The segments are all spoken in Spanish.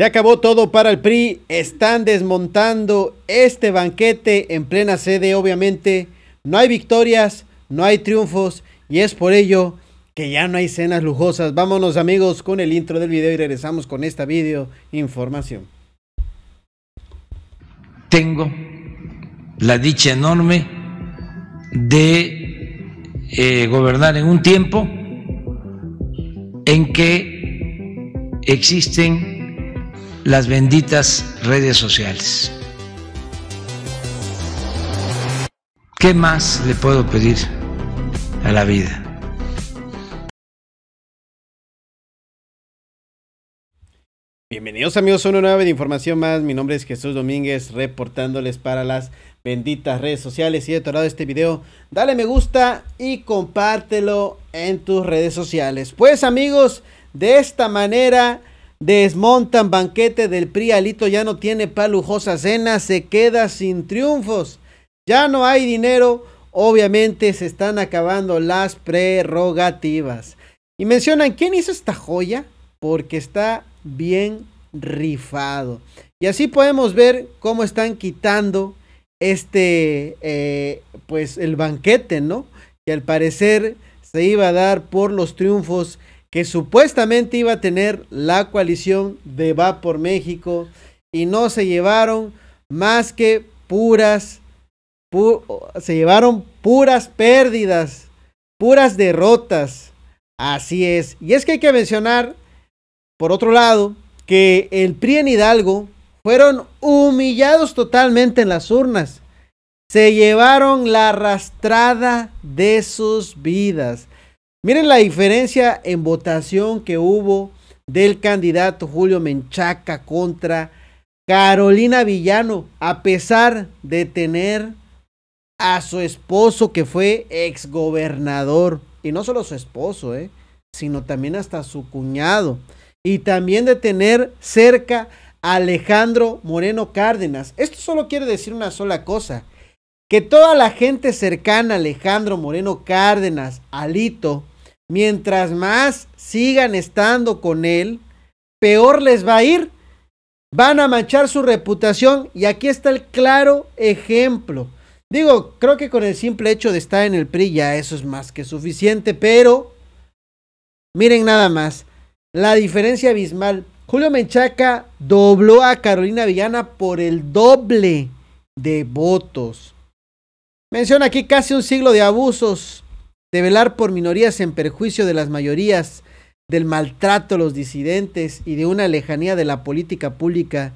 Se acabó todo para el PRI. Están desmontando este banquete en plena sede, obviamente. No hay victorias, no hay triunfos y es por ello que ya no hay cenas lujosas. Vámonos amigos con el intro del video y regresamos con esta video información. Tengo la dicha enorme de eh, gobernar en un tiempo en que existen las benditas redes sociales. ¿Qué más le puedo pedir a la vida? Bienvenidos amigos a una nueva de información más. Mi nombre es Jesús Domínguez, reportándoles para las benditas redes sociales. Si te ha este video, dale me gusta y compártelo en tus redes sociales. Pues amigos, de esta manera Desmontan banquete del PRI, Alito ya no tiene palujosa cena, se queda sin triunfos. Ya no hay dinero, obviamente se están acabando las prerrogativas. Y mencionan, ¿quién hizo esta joya? Porque está bien rifado. Y así podemos ver cómo están quitando este, eh, pues el banquete, ¿no? Que al parecer se iba a dar por los triunfos que supuestamente iba a tener la coalición de Va por México y no se llevaron más que puras, se llevaron puras pérdidas, puras derrotas. Así es. Y es que hay que mencionar, por otro lado, que el PRI en Hidalgo fueron humillados totalmente en las urnas. Se llevaron la arrastrada de sus vidas. Miren la diferencia en votación que hubo del candidato Julio Menchaca contra Carolina Villano, a pesar de tener a su esposo que fue exgobernador. Y no solo su esposo, eh, sino también hasta su cuñado. Y también de tener cerca a Alejandro Moreno Cárdenas. Esto solo quiere decir una sola cosa. Que toda la gente cercana a Alejandro Moreno Cárdenas, Alito, mientras más sigan estando con él, peor les va a ir. Van a manchar su reputación y aquí está el claro ejemplo. Digo, creo que con el simple hecho de estar en el PRI ya eso es más que suficiente, pero miren nada más, la diferencia abismal. Julio Menchaca dobló a Carolina Villana por el doble de votos. Menciona aquí casi un siglo de abusos de velar por minorías en perjuicio de las mayorías, del maltrato a los disidentes y de una lejanía de la política pública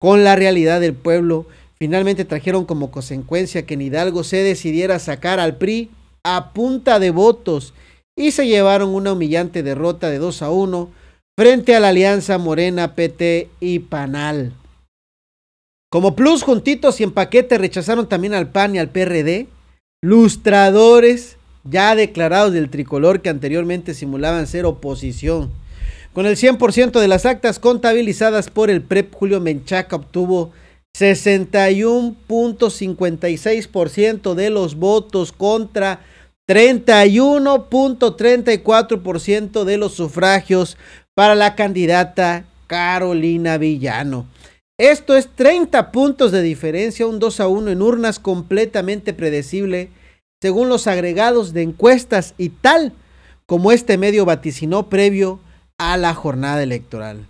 con la realidad del pueblo, finalmente trajeron como consecuencia que en Hidalgo se decidiera sacar al PRI a punta de votos y se llevaron una humillante derrota de 2 a 1 frente a la alianza Morena, PT y Panal. Como plus, juntitos y en paquete rechazaron también al PAN y al PRD, lustradores ya declarados del tricolor que anteriormente simulaban ser oposición. Con el 100% de las actas contabilizadas por el PREP, Julio Menchaca obtuvo 61.56% de los votos contra 31.34% de los sufragios para la candidata Carolina Villano. Esto es 30 puntos de diferencia, un 2 a 1 en urnas completamente predecible según los agregados de encuestas y tal como este medio vaticinó previo a la jornada electoral.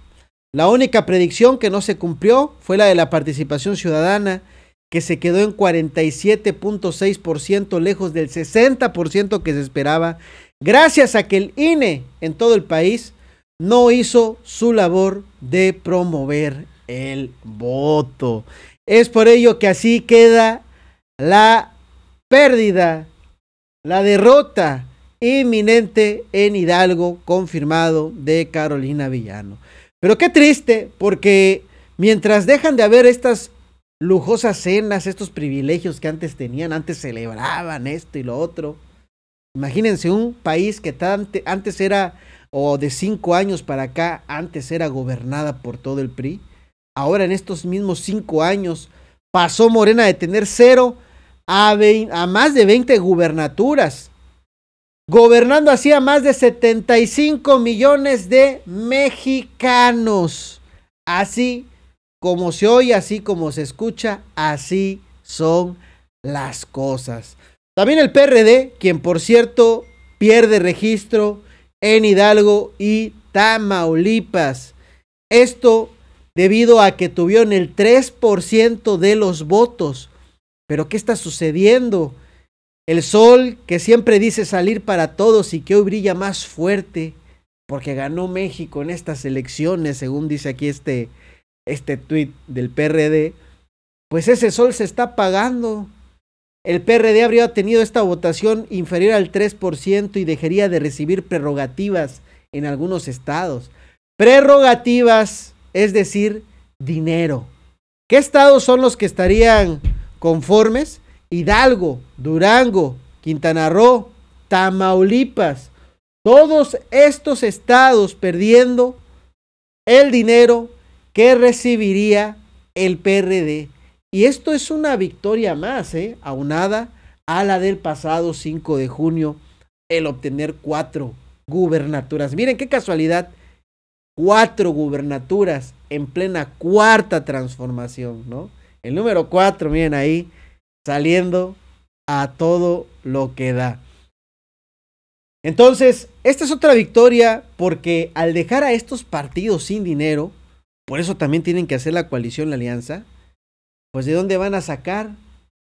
La única predicción que no se cumplió fue la de la participación ciudadana, que se quedó en 47.6%, lejos del 60% que se esperaba, gracias a que el INE en todo el país no hizo su labor de promover el voto. Es por ello que así queda la pérdida, la derrota inminente en Hidalgo, confirmado de Carolina Villano. Pero qué triste, porque mientras dejan de haber estas lujosas cenas, estos privilegios que antes tenían, antes celebraban esto y lo otro. Imagínense un país que antes era, o de cinco años para acá, antes era gobernada por todo el PRI. Ahora en estos mismos cinco años pasó Morena de tener cero a, más de 20 gubernaturas, gobernando así a más de 75 millones de mexicanos. Así como se oye, así como se escucha, así son las cosas. También el PRD, quien por cierto pierde registro en Hidalgo y Tamaulipas. Esto debido a que tuvieron el 3% de los votos, pero ¿qué está sucediendo? El sol que siempre dice salir para todos y que hoy brilla más fuerte porque ganó México en estas elecciones, según dice aquí este, este tuit del PRD, pues ese sol se está apagando. El PRD habría tenido esta votación inferior al 3% y dejaría de recibir prerrogativas en algunos estados. Prerrogativas, es decir, dinero. ¿Qué estados son los que estarían conformes Hidalgo, Durango, Quintana Roo, Tamaulipas, todos estos estados perdiendo el dinero que recibiría el PRD. Y esto es una victoria más, ¿eh? aunada a la del pasado 5 de junio, el obtener cuatro gubernaturas. Miren qué casualidad, cuatro gubernaturas en plena cuarta transformación, ¿no? El número 4, miren ahí, saliendo a todo lo que da. Entonces, esta es otra victoria porque al dejar a estos partidos sin dinero, por eso también tienen que hacer la coalición, la alianza, pues de dónde van a sacar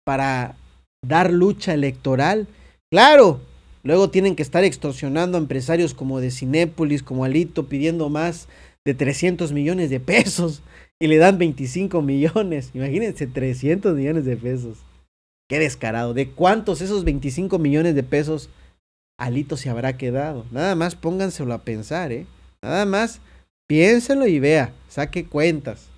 para dar lucha electoral. Claro, luego tienen que estar extorsionando a empresarios como de Cinépolis, como Alito, pidiendo más de 300 millones de pesos y le dan 25 millones. Imagínense, 300 millones de pesos. Qué descarado. ¿De cuántos esos 25 millones de pesos Alito se habrá quedado? Nada más pónganselo a pensar, ¿eh? Nada más piénselo y vea, saque cuentas.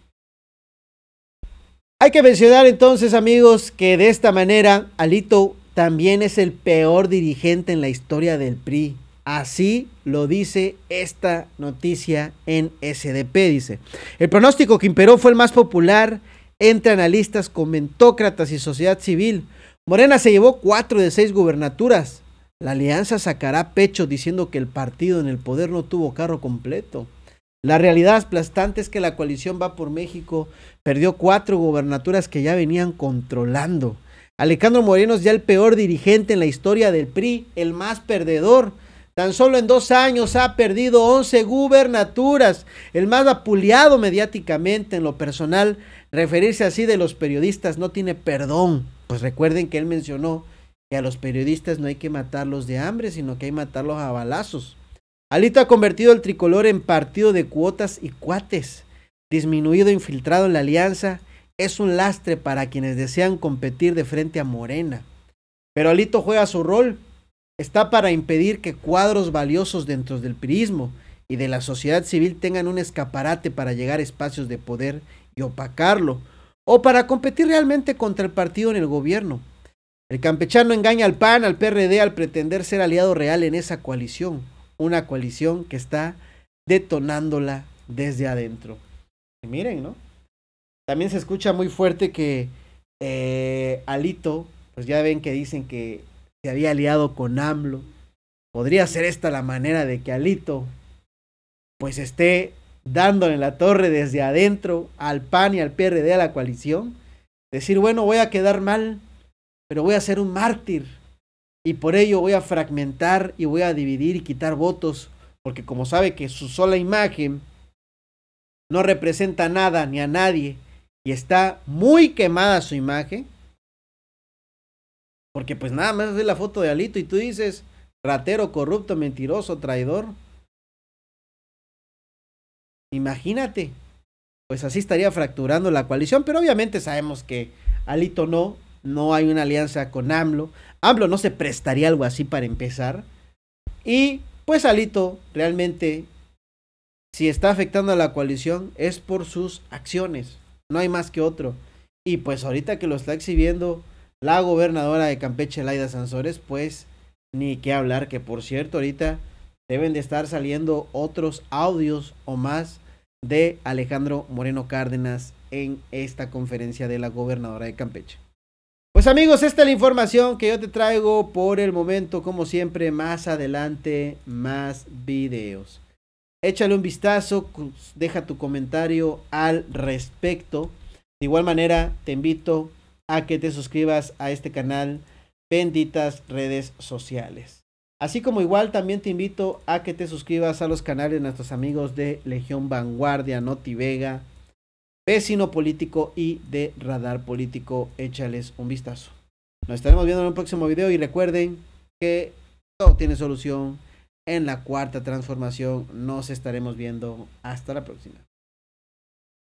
Hay que mencionar entonces, amigos, que de esta manera Alito también es el peor dirigente en la historia del PRI. Así lo dice esta noticia en SDP, dice. El pronóstico que imperó fue el más popular entre analistas, comentócratas y sociedad civil. Morena se llevó cuatro de seis gubernaturas. La alianza sacará pecho diciendo que el partido en el poder no tuvo carro completo. La realidad aplastante es que la coalición va por México perdió cuatro gubernaturas que ya venían controlando. Alejandro Moreno es ya el peor dirigente en la historia del PRI, el más perdedor. Tan solo en dos años ha perdido 11 gubernaturas, el más apuleado mediáticamente en lo personal. Referirse así de los periodistas no tiene perdón. Pues recuerden que él mencionó que a los periodistas no hay que matarlos de hambre, sino que hay que matarlos a balazos. Alito ha convertido el tricolor en partido de cuotas y cuates. Disminuido, e infiltrado en la alianza, es un lastre para quienes desean competir de frente a Morena. Pero Alito juega su rol está para impedir que cuadros valiosos dentro del pirismo y de la sociedad civil tengan un escaparate para llegar a espacios de poder y opacarlo, o para competir realmente contra el partido en el gobierno. El campechano engaña al PAN, al PRD, al pretender ser aliado real en esa coalición, una coalición que está detonándola desde adentro. miren, ¿no? También se escucha muy fuerte que eh, Alito, pues ya ven que dicen que se había aliado con AMLO. Podría ser esta la manera de que Alito pues esté dándole la torre desde adentro al PAN y al PRD a la coalición. Decir, bueno, voy a quedar mal, pero voy a ser un mártir. Y por ello voy a fragmentar y voy a dividir y quitar votos, porque como sabe que su sola imagen no representa nada ni a nadie y está muy quemada su imagen, porque pues nada más es la foto de Alito y tú dices, ratero, corrupto, mentiroso, traidor. Imagínate. Pues así estaría fracturando la coalición, pero obviamente sabemos que Alito no, no hay una alianza con AMLO. AMLO no se prestaría algo así para empezar. Y pues Alito realmente, si está afectando a la coalición, es por sus acciones. No hay más que otro. Y pues ahorita que lo está exhibiendo la gobernadora de Campeche, Laida Sansores, pues ni qué hablar, que por cierto ahorita deben de estar saliendo otros audios o más de Alejandro Moreno Cárdenas en esta conferencia de la gobernadora de Campeche. Pues amigos, esta es la información que yo te traigo por el momento, como siempre, más adelante, más videos. Échale un vistazo, deja tu comentario al respecto. De igual manera, te invito a que te suscribas a este canal Benditas Redes Sociales. Así como igual también te invito a que te suscribas a los canales de nuestros amigos de Legión Vanguardia, Noti Vega, Vecino Político y de Radar Político. Échales un vistazo. Nos estaremos viendo en un próximo video y recuerden que todo tiene solución en la cuarta transformación. Nos estaremos viendo. Hasta la próxima.